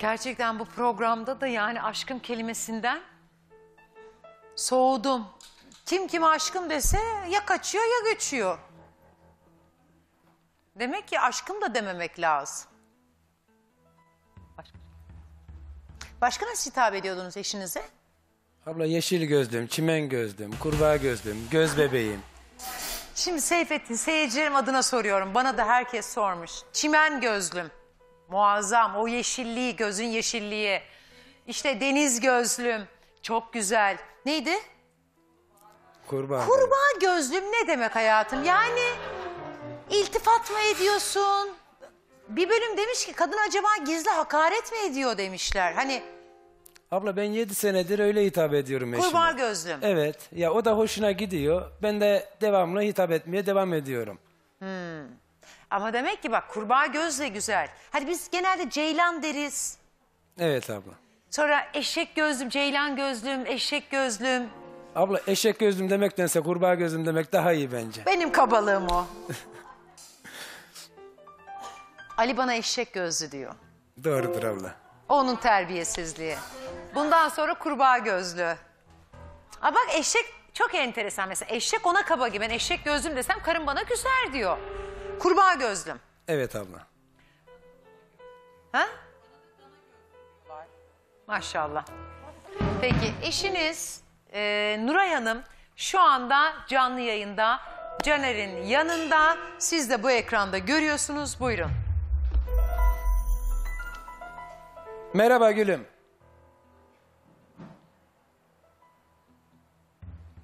Gerçekten bu programda da yani aşkım kelimesinden soğudum. Kim kime aşkım dese ya kaçıyor ya göçüyor. Demek ki aşkım da dememek lazım. Başka, nasıl hitap ediyordunuz eşinize? Abla yeşil gözlüm, çimen gözlüm, kurbağa gözlüm, göz bebeğim. Şimdi Seyfettin seyircilerim adına soruyorum. Bana da herkes sormuş. Çimen gözlüm. Muazzam o yeşilliği, gözün yeşilliği. İşte deniz gözlüm. Çok güzel. Neydi? Kurbağa Kurban gözlüm ne demek hayatım? Yani iltifat mı ediyorsun? Bir bölüm demiş ki kadın acaba gizli hakaret mi ediyor demişler. Hani Abla ben yedi senedir öyle hitap ediyorum eşime. kurban gözlüm. Evet. Ya o da hoşuna gidiyor. Ben de devamlı hitap etmeye devam ediyorum. Hmm. Ama demek ki bak kurbağa gözle güzel. Hadi biz genelde ceylan deriz. Evet abla. Sonra eşek gözlüm, ceylan gözlüm, eşek gözlüm. Abla eşek gözlüm demektense kurbağa gözlüm demek daha iyi bence. Benim kabalığım o. Ali bana eşek gözlü diyor. Doğrudur abla. Onun terbiyesizliği. Bundan sonra kurbağa gözlü. Aa bak eşek çok enteresan mesela. Eşek ona kaba gibi. Ben eşek gözlüm desem karım bana küser diyor. Kurbağa gözlüm. Evet abla. Ha? Maşallah. Peki eşiniz e, Nuray Hanım şu anda canlı yayında Caner'in yanında. Siz de bu ekranda görüyorsunuz. Buyurun. Merhaba gülüm.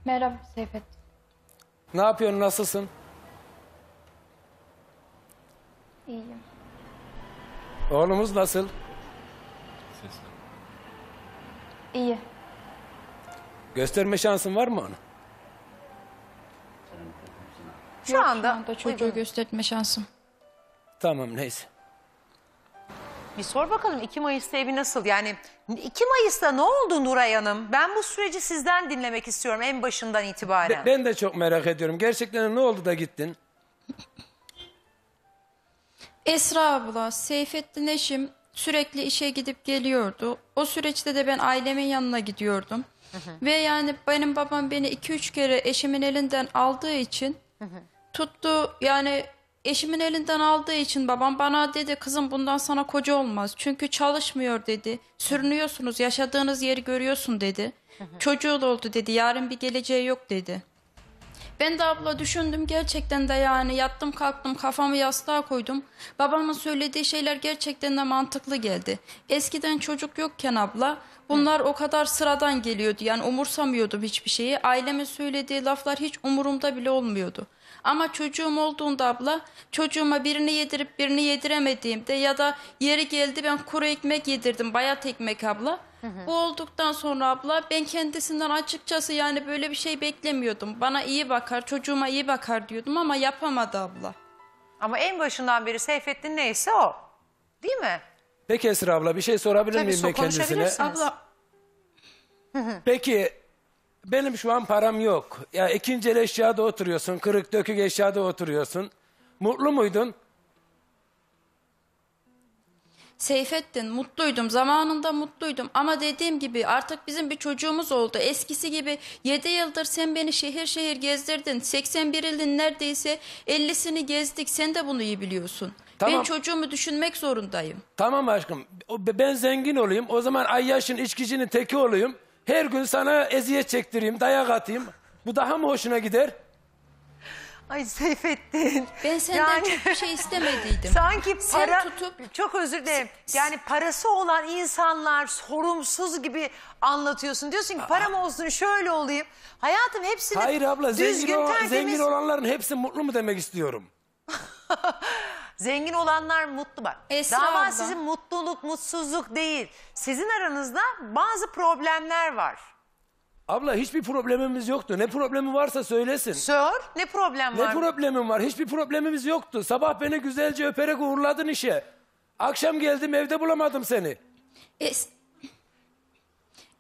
Merhaba Seyfettin. Ne yapıyorsun? Nasılsın? İyiyim. Oğlumuz nasıl? Sesli. İyi. Gösterme şansın var mı ona? Şu Yok, anda, şu anda çocuğu uygun. gösterme şansım. Tamam neyse. Bir sor bakalım 2 Mayıs'ta evi nasıl? Yani 2 Mayıs'ta ne oldu Nuray Hanım? Ben bu süreci sizden dinlemek istiyorum en başından itibaren. Ben, ben de çok merak ediyorum. Gerçekten ne oldu da gittin? Esra abla, Seyfettin eşim sürekli işe gidip geliyordu. O süreçte de ben ailemin yanına gidiyordum. Ve yani benim babam beni iki üç kere eşimin elinden aldığı için tuttu yani eşimin elinden aldığı için babam bana dedi kızım bundan sana koca olmaz. Çünkü çalışmıyor dedi. Sürünüyorsunuz yaşadığınız yeri görüyorsun dedi. Çocuğu da oldu dedi yarın bir geleceği yok dedi. Ben de abla düşündüm gerçekten de yani yattım kalktım kafamı yastığa koydum. Babamın söylediği şeyler gerçekten de mantıklı geldi. Eskiden çocuk yokken abla Bunlar o kadar sıradan geliyordu yani umursamıyordum hiçbir şeyi. Aileme söylediği laflar hiç umurumda bile olmuyordu. Ama çocuğum olduğunda abla çocuğuma birini yedirip birini yediremediğimde ya da yeri geldi ben kuru ekmek yedirdim bayat ekmek abla. Bu olduktan sonra abla ben kendisinden açıkçası yani böyle bir şey beklemiyordum. Bana iyi bakar, çocuğuma iyi bakar diyordum ama yapamadı abla. Ama en başından beri Seyfettin neyse o. Değil mi? Peki Esra abla bir şey sorabilir miyim ben kendisine? Abla Peki benim şu an param yok. Ya ikinci el eşyada oturuyorsun, kırık dökük eşyada oturuyorsun. Mutlu muydun? Seyfettin mutluydum zamanında mutluydum ama dediğim gibi artık bizim bir çocuğumuz oldu eskisi gibi 7 yıldır sen beni şehir şehir gezdirdin 81 ilin neredeyse 50'sini gezdik sen de bunu iyi biliyorsun. Tamam. Ben çocuğumu düşünmek zorundayım. Tamam aşkım. Ben zengin olayım. O zaman ayyaşın içkicinin teki olayım. Her gün sana eziyet çektireyim, dayak atayım. Bu daha mı hoşuna gider? Ay Seyfettin. Ben senden Yani- çok şey istemediydim. Sanki Sen tutup- çok özür dilerim. Yani parası olan insanlar sorumsuz gibi anlatıyorsun. Diyorsun ki param olsun şöyle olayım. Hayatım hepsini Hayır abla, zengin, düzgün ol- tertemiz. zengin olanların hepsi mutlu mu demek istiyorum. Zengin olanlar mutlu bak. Esra Dava sizin mutluluk, mutsuzluk değil. Sizin aranızda bazı problemler var. Abla hiçbir problemimiz yoktu. Ne problemi varsa söylesin. Sör, ne problem var? Ne problemim var? Hiçbir problemimiz yoktu. Sabah beni güzelce öperek uğurladın işe. Akşam geldim evde bulamadım seni. Es-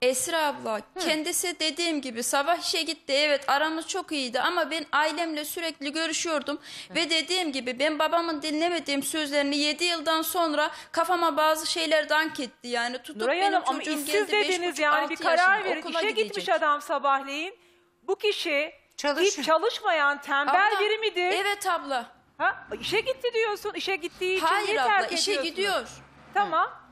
Esra abla kendisi dediğim gibi sabah işe gitti evet aramız çok iyiydi ama ben ailemle sürekli görüşüyordum ve dediğim gibi ben babamın dinlemediğim sözlerini 7 yıldan sonra kafama bazı şeyler dank etti yani tutup Nuray benim Hanım ama çocuğum işsiz geldi dediniz 5,5-6 bir karar yaşında verin. işe İşe gitmiş adam sabahleyin. Bu kişi Çalışıyor. hiç çalışmayan tembel Abla, biri midir? Evet abla Ha? İşe gitti diyorsun. işe gittiği için niye hayır abla terk işe ediyorsunuz? gidiyor Tamam.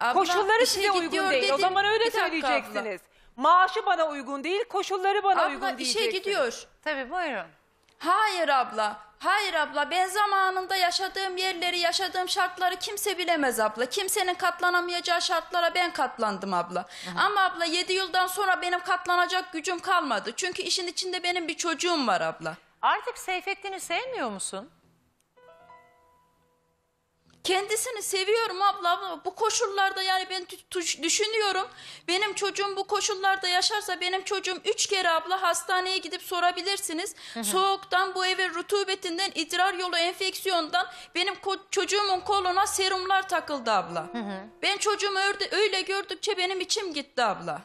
Abla, Koşulları şey size uygun gidiyor değil. O zaman öyle Bir abla. Maaşı bana uygun değil, koşulları bana Abla uygun işe gidiyor. Tabii buyurun. Hayır abla. Hayır abla ben zamanında yaşadığım yerleri, yaşadığım şartları kimse bilemez abla. Kimsenin katlanamayacağı şartlara ben katlandım abla. Ama abla 7 yıldan sonra benim katlanacak gücüm kalmadı. Çünkü işin içinde benim bir çocuğum var abla. Artık Seyfettin'i sevmiyor musun? Kendisini seviyorum abla, abla. Bu koşullarda yani ben düşünüyorum. Benim çocuğum bu koşullarda yaşarsa benim çocuğum üç kere abla hastaneye gidip sorabilirsiniz. Hı hı. Soğuktan bu eve rutubetinden idrar yolu enfeksiyondan benim ko çocuğumun koluna serumlar takıldı abla. Hı hı. Ben çocuğumu öyle gördükçe benim içim gitti abla.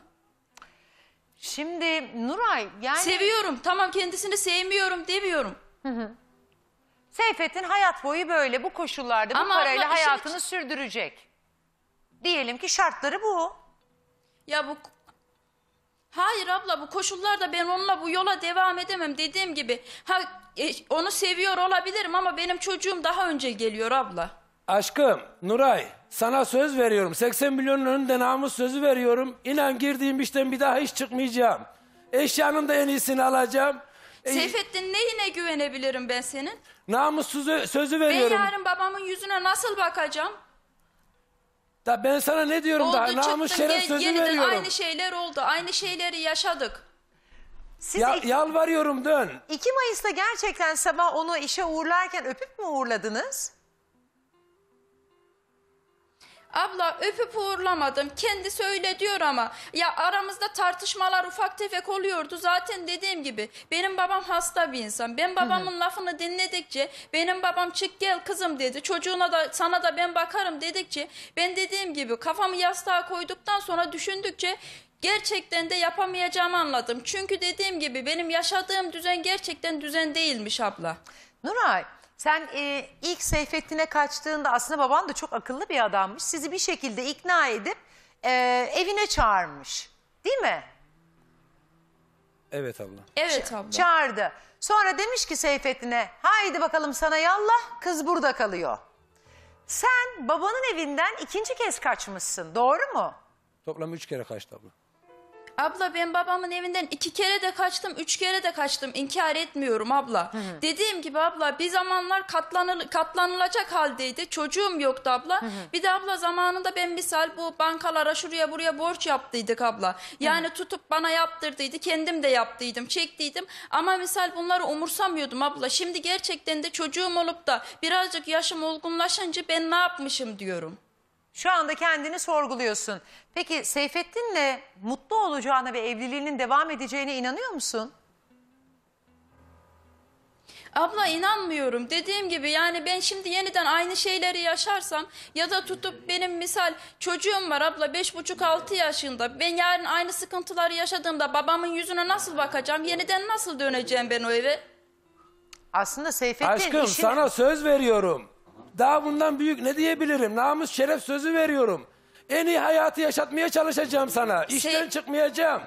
Şimdi Nuray yani... Seviyorum tamam kendisini sevmiyorum demiyorum. Hı hı. Seyfettin hayat boyu böyle bu koşullarda bu parayla abla hayatını iç- sürdürecek. Diyelim ki şartları bu. Ya bu Hayır abla bu koşullarda ben onunla bu yola devam edemem dediğim gibi. Ha e, onu seviyor olabilirim ama benim çocuğum daha önce geliyor abla. Aşkım Nuray sana söz veriyorum. 80 milyonun önünde namus sözü veriyorum. İnan girdiğim işten bir daha hiç çıkmayacağım. Eşyanın da en iyisini alacağım. E, neyine güvenebilirim ben senin? Namussuz'u sözü veriyorum. Ben yarın babamın yüzüne nasıl bakacağım? Da ben sana ne diyorum oldu, da namus çıktın, şeref sözü yeniden veriyorum. Aynı şeyler oldu. Aynı şeyleri yaşadık. ya, iki, yalvarıyorum dön. 2 Mayıs'ta gerçekten sabah onu işe uğurlarken öpüp mü uğurladınız? Abla öpüp uğurlamadım. kendi öyle diyor ama. Ya aramızda tartışmalar ufak tefek oluyordu. Zaten dediğim gibi benim babam hasta bir insan. Ben babamın lafını dinledikçe benim babam çık gel kızım dedi. Çocuğuna da sana da ben bakarım dedikçe ben dediğim gibi kafamı yastığa koyduktan sonra düşündükçe Gerçekten de yapamayacağımı anladım. Çünkü dediğim gibi benim yaşadığım düzen gerçekten düzen değilmiş abla. Nuray sen e, ilk Seyfettin'e kaçtığında aslında baban da çok akıllı bir adammış. Sizi bir şekilde ikna edip e, evine çağırmış. Değil mi? Evet abla. Evet abla. Çağırdı. Sonra demiş ki Seyfettin'e haydi bakalım sana yallah kız burada kalıyor. Sen babanın evinden ikinci kez kaçmışsın doğru mu? Toplam üç kere kaçtı abla. Abla ben babamın evinden iki kere de kaçtım, üç kere de kaçtım. İnkar etmiyorum abla. Hı hı. Dediğim gibi abla bir zamanlar katlanıl katlanılacak haldeydi. Çocuğum yoktu abla. Hı hı. Bir de abla zamanında ben misal bu bankalara şuraya buraya borç yaptıydık abla. Yani hı. tutup bana yaptırdıydı. Kendim de yaptıydım, çektiydim. Ama misal bunları umursamıyordum abla. Şimdi gerçekten de çocuğum olup da birazcık yaşım olgunlaşınca ben ne yapmışım diyorum. Şu anda kendini sorguluyorsun. Peki Seyfettin'le mutlu olacağına ve evliliğinin devam edeceğine inanıyor musun? Abla inanmıyorum. Dediğim gibi yani ben şimdi yeniden aynı şeyleri yaşarsam ya da tutup benim misal çocuğum var abla beş buçuk altı yaşında. Ben yarın aynı sıkıntıları yaşadığımda babamın yüzüne nasıl bakacağım? Yeniden nasıl döneceğim ben o eve? Aslında Seyfettin Aşkım işin... sana söz veriyorum. Daha bundan büyük ne diyebilirim? Namus şeref sözü veriyorum. En iyi hayatı yaşatmaya çalışacağım sana. Şey- İşten Şey- çıkmayacağım.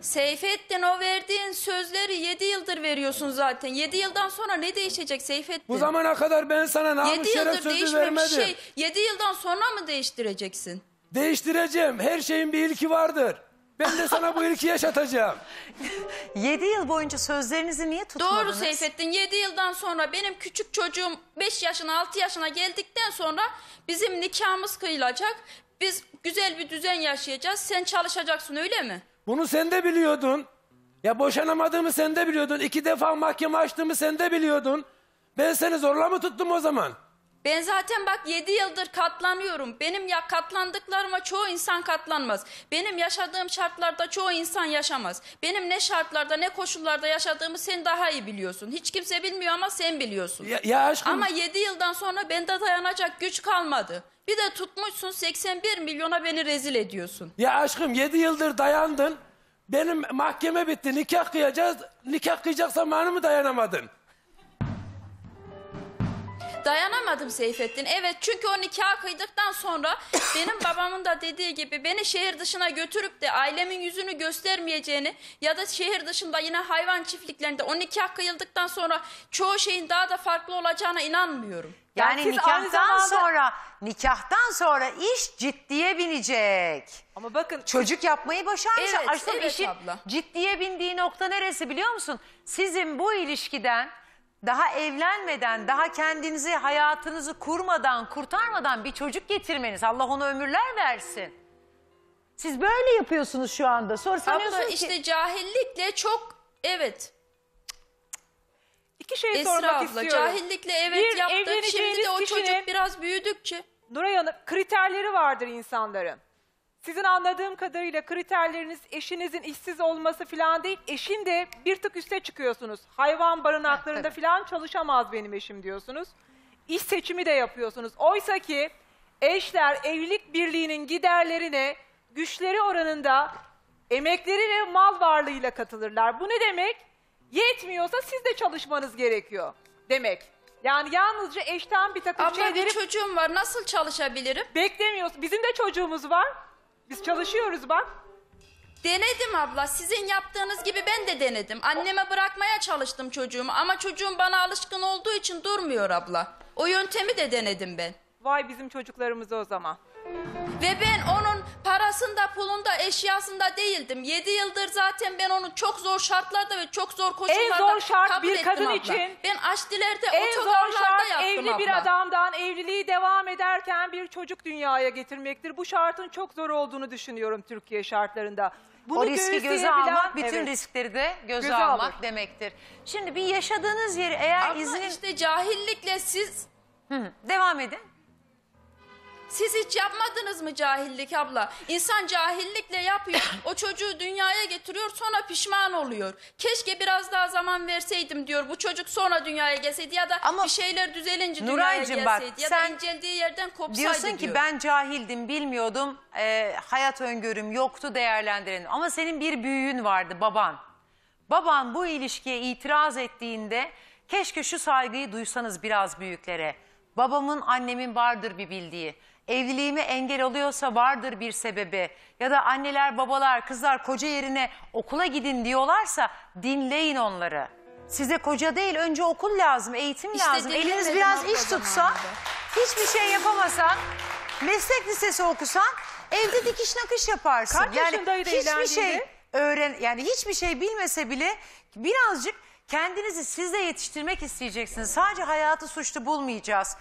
Seyfettin o verdiğin sözleri 7 yıldır veriyorsun zaten. 7 yıldan sonra ne değişecek Seyfettin? Bu zamana kadar ben sana namus 7 şeref yıldır sözü değişmemiş şey 7 yıldan sonra mı değiştireceksin? Değiştireceğim. Her şeyin bir ilki vardır. Ben de sana bu ilki yaşatacağım. Yedi yıl boyunca sözlerinizi niye tutmadınız? Doğru Seyfettin. Yedi yıldan sonra benim küçük çocuğum beş yaşına altı yaşına geldikten sonra bizim nikahımız kıyılacak. Biz güzel bir düzen yaşayacağız. Sen çalışacaksın öyle mi? Bunu sen de biliyordun. Ya boşanamadığımı sen de biliyordun. İki defa mahkeme açtığımı sen de biliyordun. Ben seni zorla mı tuttum o zaman? Ben zaten bak 7 yıldır katlanıyorum. Benim ya katlandıklarıma çoğu insan katlanmaz. Benim yaşadığım şartlarda çoğu insan yaşamaz. Benim ne şartlarda ne koşullarda yaşadığımı sen daha iyi biliyorsun. Hiç kimse bilmiyor ama sen biliyorsun. Ya, ya aşkım. Ama 7 yıldan sonra bende dayanacak güç kalmadı. Bir de tutmuşsun 81 milyona beni rezil ediyorsun. Ya aşkım 7 yıldır dayandın. Benim mahkeme bitti. Nikah kıyacağız. Nikah kıyacaksan zamanı mı dayanamadın? dayanamadım Seyfettin. Evet çünkü o nikah kıydıktan sonra benim babamın da dediği gibi beni şehir dışına götürüp de ailemin yüzünü göstermeyeceğini ya da şehir dışında yine hayvan çiftliklerinde o nikah kıyıldıktan sonra çoğu şeyin daha da farklı olacağına inanmıyorum. Yani, yani nikahtan zamanda... sonra nikahtan sonra iş ciddiye binecek. Ama bakın çocuk yapmayı başarmış. Evet, Aslında evet işin abla. ciddiye bindiği nokta neresi biliyor musun? Sizin bu ilişkiden daha evlenmeden, daha kendinizi, hayatınızı kurmadan, kurtarmadan bir çocuk getirmeniz. Allah ona ömürler versin. Siz böyle yapıyorsunuz şu anda. Sonra sanıyorsunuz Abla işte ki... cahillikle çok evet. İki şey Esra sormak abla, istiyorum. cahillikle evet Bir, yaptık. Şimdi evleneceğiniz de o kişinin- çocuk biraz büyüdükçe. Nuray Hanım kriterleri vardır insanların. Sizin anladığım kadarıyla kriterleriniz eşinizin işsiz olması falan değil. Eşin de bir tık üste çıkıyorsunuz. Hayvan barınaklarında Heh, falan çalışamaz benim eşim diyorsunuz. İş seçimi de yapıyorsunuz. Oysa ki eşler evlilik birliğinin giderlerine güçleri oranında emekleri ve mal varlığıyla katılırlar. Bu ne demek? Yetmiyorsa siz de çalışmanız gerekiyor demek. Yani yalnızca eşten bir takım Abla bir şeyleri çocuğum var nasıl çalışabilirim? beklemiyorsun. Bizim de çocuğumuz var. Biz çalışıyoruz bak. Denedim abla. Sizin yaptığınız gibi ben de denedim. Anneme bırakmaya çalıştım çocuğumu ama çocuğum bana alışkın olduğu için durmuyor abla. O yöntemi de denedim ben. Vay bizim çocuklarımız o zaman. Ve ben onun parasında, pulunda, eşyasında değildim. Yedi yıldır zaten ben onu çok zor şartlarda ve çok zor koşullarda En zor şart kabul bir kadın abla. için. Ben Aştiler'de En zor şart evli abla. bir adamdan evliliği devam ederken bir çocuk dünyaya getirmektir. Bu şartın çok zor olduğunu düşünüyorum Türkiye şartlarında. Bunu o riski göğüsleyebilen- göze almak, bütün Evet. riskleri de göze, Göze almak alır. demektir. Şimdi bir yaşadığınız yeri eğer Abla izin... işte cahillikle siz Devam edin. Siz hiç yapmadınız mı cahillik abla? İnsan cahillikle yapıyor. O çocuğu dünyaya getiriyor sonra pişman oluyor. Keşke biraz daha zaman verseydim diyor. Bu çocuk sonra dünyaya gelseydi ya da Ama bir şeyler düzelince dünyaya Nuraycığım gelseydi. bak, ya da inceldiği yerden kopsaydı Diyorsun diyor. ki ben cahildim bilmiyordum. e, hayat öngörüm yoktu değerlendirelim. Ama senin bir büyüğün vardı baban. Baban bu ilişkiye itiraz ettiğinde keşke şu saygıyı duysanız biraz büyüklere. Babamın annemin vardır bir bildiği evliliğime engel oluyorsa vardır bir sebebi. Ya da anneler, babalar, kızlar koca yerine okula gidin diyorlarsa dinleyin onları. Size koca değil önce okul lazım, eğitim İşte lazım. Eliniz biraz iş tutsa, hiçbir şey yapamasan, meslek lisesi okusan evde dikiş nakış yaparsın. Kaç yaşındaydı hiçbir şey öğren yani hiçbir şey bilmese bile birazcık kendinizi siz de yetiştirmek isteyeceksiniz. Sadece hayatı suçlu bulmayacağız.